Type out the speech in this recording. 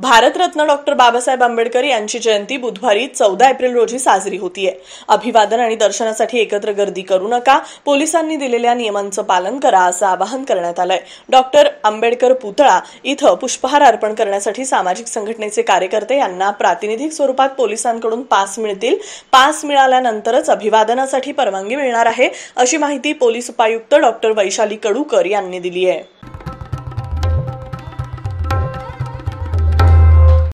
Bharat Ratna doctor Babasaheb Ambedkar यांची जयंती बुधवारी चौदा एप्रिल रोजी साजरी होतीये अभिवादन आणि दर्शनासाठी एकत्र गर्दी करू नका पोलिसांनी दिलेल्या नियमांचं पालन करा असं आवाहन करण्यात आलंय डॉक्टर आंबेडकर पुतळा इथं पुष्पहार अर्पण करण्यासाठी सामाजिक संघटनेचे कार्यकर्ते यांना प्रातिनिधिक स्वरूपात पोलिसांकडून पास मिळतील पास मिळाल्यानंतरच अभिवादनासाठी परवानगी मिळणार आहे अशी माहिती पोलीस उपायुक्त डॉक्टर वैशाली कडूकर यांनी दिली आहे